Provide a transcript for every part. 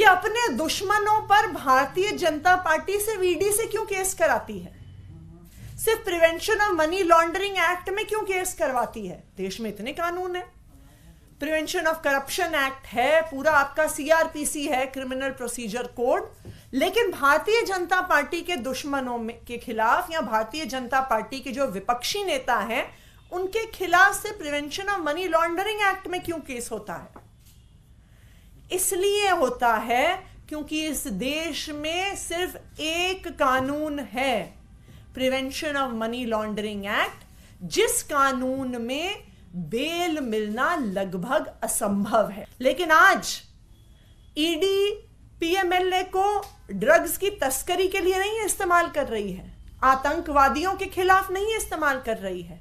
कि अपने दुश्मनों पर भारतीय जनता पार्टी से ईडी से क्यों केस कराती है सिर्फ prevention of money laundering act में क्यों केस करवाती है देश में इतने कानून है प्रिवेंशन ऑफ करप्शन एक्ट है पूरा आपका सीआरपीसी है क्रिमिनल प्रोसीजर कोड लेकिन भारतीय जनता पार्टी के दुश्मनों में के खिलाफ या भारतीय जनता पार्टी के जो विपक्षी नेता हैं उनके खिलाफ से prevention of money laundering act में क्यों केस होता है इसलिए होता है क्योंकि इस देश में सिर्फ एक कानून है prevention of money laundering act जिस कानून में बेल मिलना लगभग असंभव है लेकिन आज ईडी e पीएमएलए को ड्रग्स की तस्करी के लिए नहीं इस्तेमाल कर रही है आतंकवादियों के खिलाफ नहीं इस्तेमाल कर रही है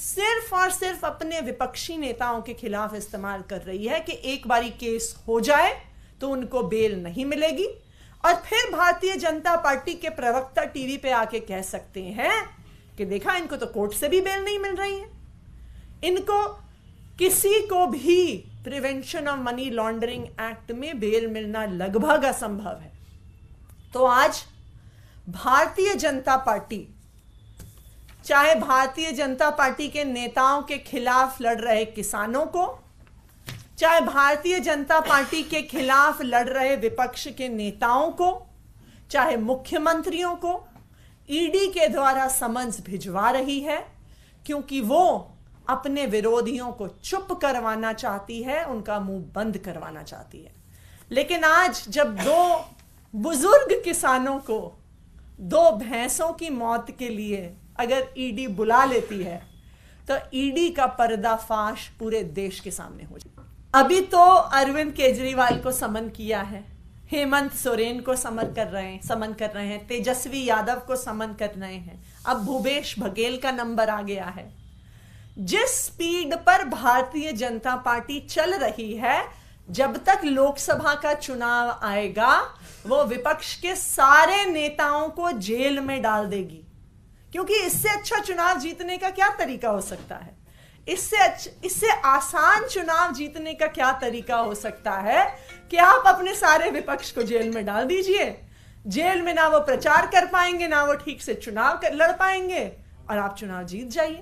सिर्फ और सिर्फ अपने विपक्षी नेताओं के खिलाफ इस्तेमाल कर रही है कि एक बारी केस हो जाए तो उनको बेल नहीं मिलेगी और फिर भारतीय जनता पार्टी के प्रवक्ता टीवी पे आके कह सकते हैं कि देखा इनको तो कोर्ट से भी बेल नहीं मिल रही है इनको किसी को भी prevention of money laundering act में बेल मिलना लगभग असंभव है तो आज भारतीय जनता पार्टी चाहे भारतीय जनता पार्टी के नेताओं के खिलाफ लड़ रहे किसानों को चाहे भारतीय जनता पार्टी के खिलाफ लड़ रहे विपक्ष के नेताओं को चाहे मुख्यमंत्रियों को ईडी के द्वारा समन्स भिजवा रही है क्योंकि वो अपने विरोधियों को चुप करवाना चाहती है उनका मुंह बंद करवाना चाहती है लेकिन आज जब दो बुजुर्ग किसानों को दो भैंसों की मौत के लिए अगर ईडी e बुला लेती है तो ईडी e का पर्दाफाश पूरे देश के सामने हो जाए अभी तो अरविंद केजरीवाल को समन किया है हेमंत सोरेन को समन कर रहे हैं समन कर रहे हैं तेजस्वी यादव को समन कर रहे हैं अब भूपेश बघेल का नंबर आ गया है जिस स्पीड पर भारतीय जनता पार्टी चल रही है जब तक लोकसभा का चुनाव आएगा वो विपक्ष के सारे नेताओं को जेल में डाल देगी क्योंकि इससे अच्छा चुनाव जीतने का क्या तरीका हो सकता है इससे इससे आसान चुनाव जीतने का क्या तरीका हो सकता है कि आप अपने सारे विपक्ष को जेल में डाल दीजिए जेल में ना वो प्रचार कर पाएंगे ना वो ठीक से चुनाव कर लड़ पाएंगे और आप चुनाव जीत जाइए